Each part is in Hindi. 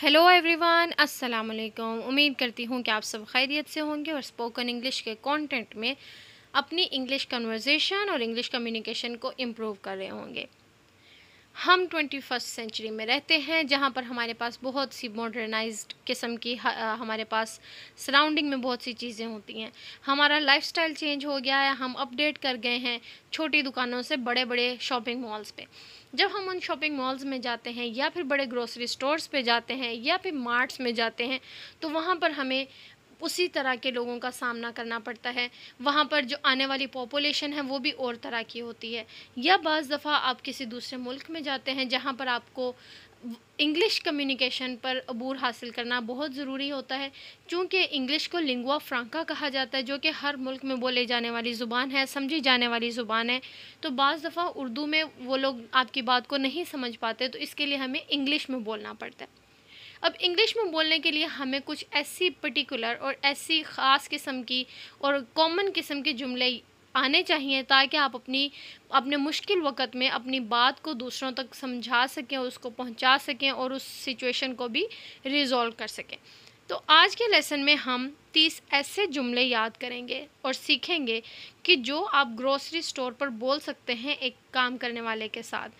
हेलो एवरीवन अस्सलाम वालेकुम उम्मीद करती हूँ कि आप सब खैरियत से होंगे और स्पोकन इंग्लिश के कंटेंट में अपनी इंग्लिश कन्वर्जेशन और इंग्लिश कम्युनिकेशन को इम्प्रूव कर रहे होंगे हम ट्वेंटी फर्स्ट सेंचुरी में रहते हैं जहाँ पर हमारे पास बहुत सी मॉडर्नाइज्ड किस्म की हमारे पास सराउंडिंग में बहुत सी चीज़ें होती हैं हमारा लाइफस्टाइल चेंज हो गया है हम अपडेट कर गए हैं छोटी दुकानों से बड़े बड़े शॉपिंग मॉल्स पे जब हम उन शॉपिंग मॉल्स में जाते हैं या फिर बड़े ग्रोसरी स्टोर्स पे जाते हैं या फिर मार्ट्स में जाते हैं तो वहाँ पर हमें उसी तरह के लोगों का सामना करना पड़ता है वहाँ पर जो आने वाली पॉपुलेशन है वो भी और तरह की होती है या बज़ दफ़ा आप किसी दूसरे मुल्क में जाते हैं जहाँ पर आपको इंग्लिश कम्युनिकेशन पर अबूर हासिल करना बहुत ज़रूरी होता है क्योंकि इंग्लिश को लिंगुआ फ्रांका कहा जाता है जो कि हर मुल्क में बोले जाने वाली ज़ुबान है समझी जाने वाली ज़ुबान है तो बज़ दफ़ा उर्दू में वो लोग आपकी बात को नहीं समझ पाते तो इसके लिए हमें इंग्लिश में बोलना पड़ता है अब इंग्लिश में बोलने के लिए हमें कुछ ऐसी पर्टिकुलर और ऐसी ख़ास किस्म की और कॉमन किस्म के जुमले आने चाहिए ताकि आप अपनी अपने मुश्किल वक्त में अपनी बात को दूसरों तक समझा सकें उसको पहुंचा सकें और उस सिचुएशन को भी रिजॉल्व कर सकें तो आज के लेसन में हम तीस ऐसे जुमले याद करेंगे और सीखेंगे कि जो आप ग्रोसरी स्टोर पर बोल सकते हैं एक काम करने वाले के साथ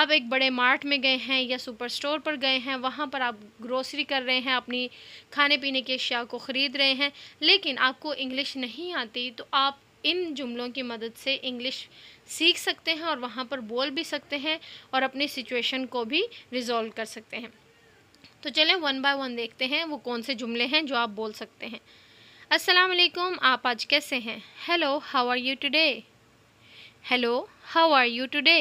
आप एक बड़े मार्ट में गए हैं या सुपर स्टोर पर गए हैं वहाँ पर आप ग्रोसरी कर रहे हैं अपनी खाने पीने की अशिया को ख़रीद रहे हैं लेकिन आपको इंग्लिश नहीं आती तो आप इन जुमलों की मदद से इंग्लिश सीख सकते हैं और वहाँ पर बोल भी सकते हैं और अपनी सिचुएशन को भी रिजॉल्व कर सकते हैं तो चलें वन बाय वन देखते हैं वो कौन से जुमले हैं जो आप बोल सकते हैं अस्सलाम वालेकुम आप आज कैसे हैं hello how are you today hello how are you today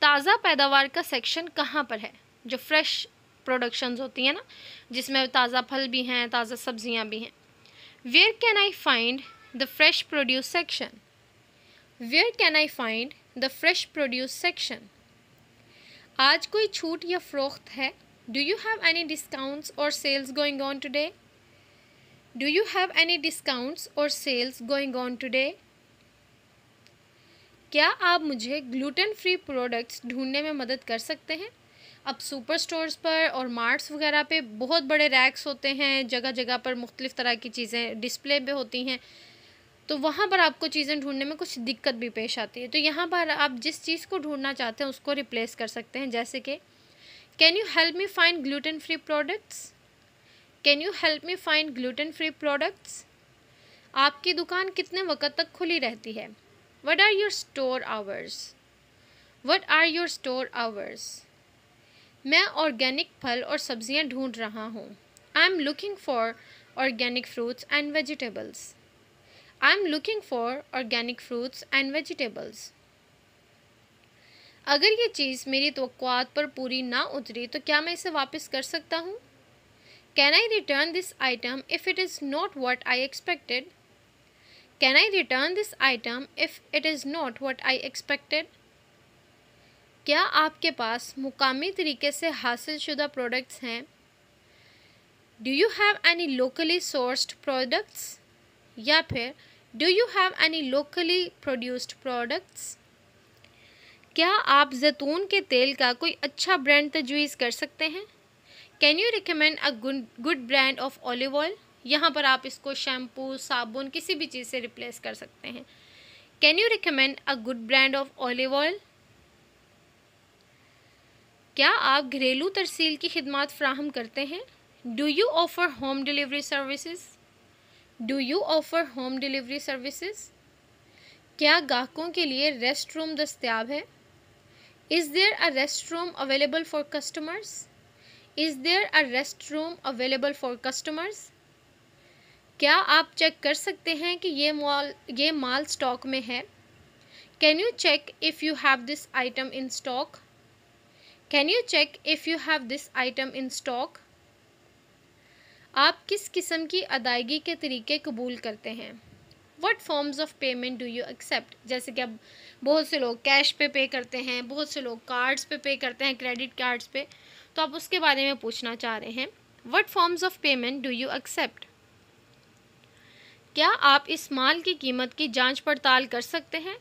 ताज़ा पैदावार का सेक्शन कहाँ पर है जो फ्रेश प्रोडक्शंस होती हैं ना जिसमें ताज़ा फल भी हैं ताज़ा सब्जियां भी हैं where can I find the fresh produce section. Where can I find the fresh produce section? aaj koi chhoot ya frokht hai Do you have any discounts or sales going on today? Do you have any discounts or sales going on today? क्या आप मुझे ग्लूटेन फ्री प्रोडक्ट्स ढूंढने में मदद कर सकते हैं अब सुपर स्टोर्स पर और मार्ट्स वगैरह पे बहुत बड़े रैक्स होते हैं जगह जगह पर मुख्तलिफ़ तरह की चीज़ें डिस्प्ले पे होती हैं तो वहाँ पर आपको चीज़ें ढूंढने में कुछ दिक्कत भी पेश आती है तो यहाँ पर आप जिस चीज़ को ढूंढना चाहते हैं उसको रिप्लेस कर सकते हैं जैसे कि can you help me find gluten free products can you help me find gluten free products आपकी दुकान कितने वक़्त तक खुली रहती है what are your store hours what are your store hours मैं ऑर्गेनिक फल और सब्जियां ढूंढ रहा हूँ I am looking for organic fruits and vegetables I am looking for organic fruits and vegetables अगर ये चीज़ मेरी तोक़ात पर पूरी ना उतरी तो क्या मैं इसे वापस कर सकता हूँ can I return this item if it is not what I expected can I return this item if it is not what I expected क्या आपके पास मुकामी तरीके से हासिल शुदा प्रोडक्ट्स हैं do you have any locally sourced products या फिर Do you have any locally produced products? क्या आप जैतून के तेल का कोई अच्छा ब्रांड तजवीज़ कर सकते हैं can you recommend a good brand of olive oil यहाँ पर आप इसको शैम्पू साबुन किसी भी चीज़ से रिप्लेस कर सकते हैं can you recommend a good brand of olive oil क्या आप घरेलू तरसील की खिदमत फ्राहम करते हैं do you offer home delivery services do you offer home delivery services क्या गाहकों के लिए रेस्ट रूम दस्तियाब है is there a restroom available for customers is there a restroom available for customers क्या आप चेक कर सकते हैं कि ये मॉल ये माल स्टॉक में है can you check if you have this item in stock can you check if you have this item in stock आप किस किस्म की अदायगी के तरीके कबूल करते हैं what forms of payment do you accept जैसे कि अब बहुत से लोग कैश पे पे करते हैं बहुत से लोग कार्ड्स पे पे करते हैं क्रेडिट कार्ड्स पे तो आप उसके बारे में पूछना चाह रहे हैं what forms of payment do you accept क्या आप इस माल की कीमत की जांच पड़ताल कर सकते हैं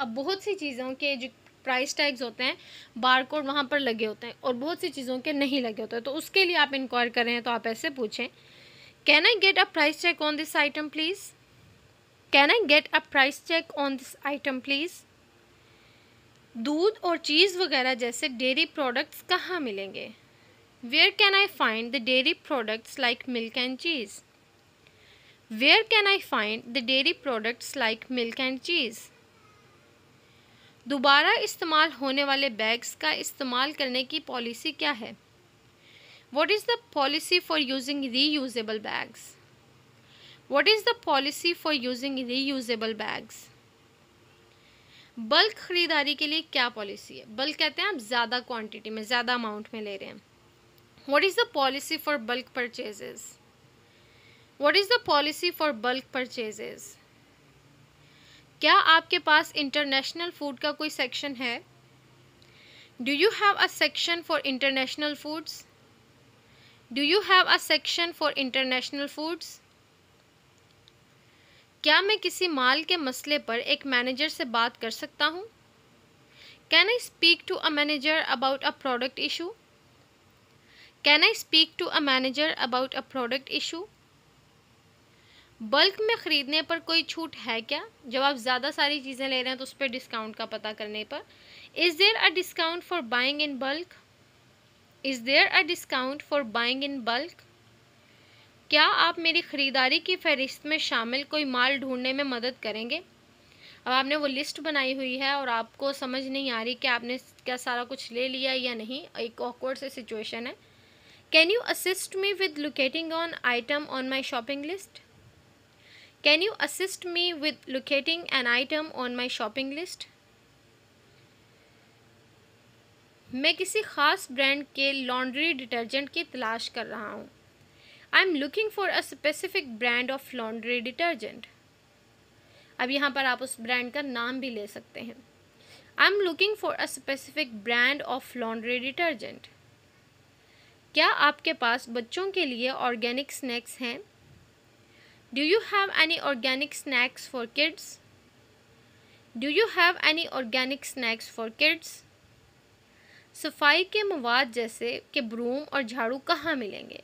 अब बहुत सी चीज़ों के जो प्राइस टैग्स होते हैं बार कोड वहाँ पर लगे होते हैं और बहुत सी चीज़ों के नहीं लगे होते हैं तो उसके लिए आप इंक्वायर कर रहे हैं तो आप ऐसे पूछें can I get a price check on this item please can I get a price check on this item please दूध और चीज़ वगैरह जैसे डेयरी प्रोडक्ट्स कहाँ मिलेंगे where can I find the dairy products like milk and cheese where can I find the dairy products like milk and cheese दोबारा इस्तेमाल होने वाले बैग्स का इस्तेमाल करने की पॉलिसी क्या है what is the policy for using reusable bags what is the policy for using reusable bags bulk ख़रीदारी के लिए क्या पॉलिसी है बल्क कहते हैं आप ज़्यादा क्वान्टिटी में ज़्यादा अमाउंट में ले रहे हैं what is the policy for bulk purchases what is the policy for bulk purchases क्या आपके पास इंटरनेशनल फूड का कोई सेक्शन है do you have a section for international foods do you have a section for international foods क्या मैं किसी माल के मसले पर एक मैनेजर से बात कर सकता हूँ can I speak to a manager about a product issue can I speak to a manager about a product issue bulk में ख़रीदने पर कोई छूट है क्या जब आप ज़्यादा सारी चीज़ें ले रहे हैं तो उस पर डिस्काउंट का पता करने पर is there a discount for buying in bulk is there a discount for buying in bulk क्या आप मेरी ख़रीदारी की फहरिस्त में शामिल कोई माल ढूंढने में मदद करेंगे अब आपने वो लिस्ट बनाई हुई है और आपको समझ नहीं आ रही कि आपने क्या सारा कुछ ले लिया या नहीं एक ऑकवर्ड से सिचुएशन है can you assist me with locating on item on my shopping list Can you assist me with locating an item on my shopping list? मैं किसी ख़ास ब्रांड के लॉन्ड्री डिटर्जेंट की तलाश कर रहा हूँ I am looking for a specific brand of laundry detergent अब यहाँ पर आप उस ब्रांड का नाम भी ले सकते हैं I am looking for a specific brand of laundry detergent क्या आपके पास बच्चों के लिए ऑर्गेनिक स्नैक्स हैं Do you have any organic snacks for kids? Do you have any organic snacks for kids? सफाई के मवाद जैसे कि ब्रूम और झाड़ू कहाँ मिलेंगे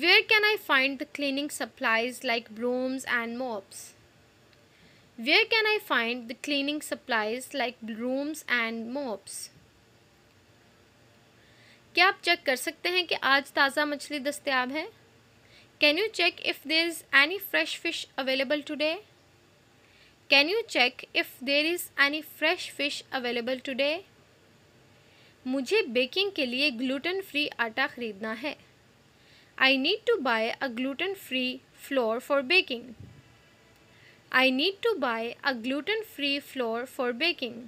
where can I find the cleaning supplies like brooms and mops where can I find the cleaning supplies like brooms and mops क्या आप चेक कर सकते हैं कि आज ताज़ा मछली दस्तियाब है Can you check if there is any fresh fish available today? Can you check if there is any fresh fish available today? मुझे बेकिंग के लिए ग्लूटन फ्री आटा खरीदना है I need to buy a gluten free flour for baking I need to buy a gluten free flour for baking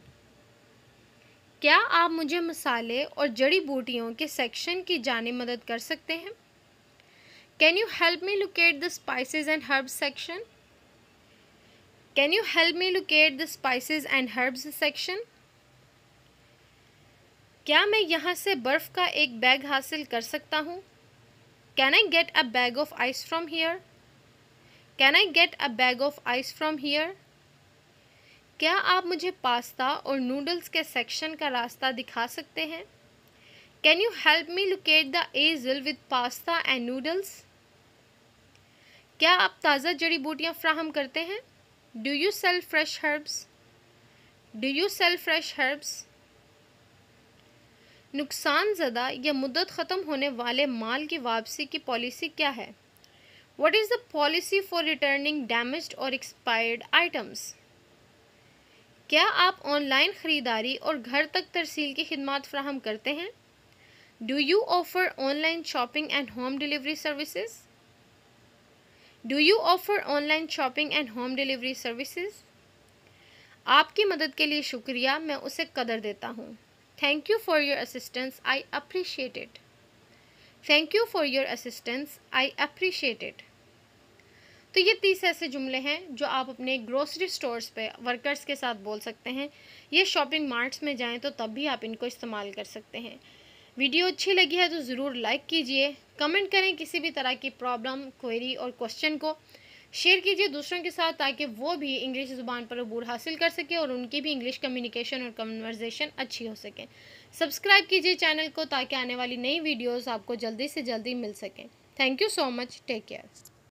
क्या आप मुझे मसाले और जड़ी बूटियों के सेक्शन की जाने मदद कर सकते हैं Can you help me locate the spices and herbs section? Can you help me locate the spices and herbs section? क्या मैं यहाँ से बर्फ़ का एक बैग हासिल कर सकता हूँ can I get a bag of ice from here can I get a bag of ice from here क्या आप मुझे पास्ता और नूडल्स के सेक्शन का रास्ता दिखा सकते हैं can you help me locate the aisle with pasta and noodles क्या आप ताज़ा जड़ी बूटियाँ फ्राहम करते हैं do you sell fresh herbs do you sell fresh herbs नुकसान ज़दा या मुद्दत ख़त्म होने वाले माल की वापसी की पॉलिसी क्या है what is the policy for returning damage और एक्सपायर्ड आइटम्स क्या आप ऑनलाइन ख़रीदारी और घर तक तरसील की खदमात फ्राहम करते हैं do you offer online shopping and home delivery services do you offer online shopping and home delivery services आपकी मदद के लिए शुक्रिया मैं उसे कदर देता हूँ thank you for your assistance I appreciate it thank you for your assistance I appreciate it तो ये तीस ऐसे जुमले हैं जो आप अपने ग्रोसरी स्टोर्स पे वर्कर्स के साथ बोल सकते हैं ये शॉपिंग मार्ट्स में जाएं तो तब भी आप इनको इस्तेमाल कर सकते हैं वीडियो अच्छी लगी है तो ज़रूर लाइक कीजिए कमेंट करें किसी भी तरह की प्रॉब्लम क्वेरी और क्वेश्चन को शेयर कीजिए दूसरों के साथ ताकि वो भी इंग्लिश ज़ुबान पर अबूर हासिल कर सकें और उनकी भी इंग्लिश कम्युनिकेशन और कन्वर्जेशन अच्छी हो सके सब्सक्राइब कीजिए चैनल को ताकि आने वाली नई वीडियोस आपको जल्दी से जल्दी मिल सकें thank you so much take care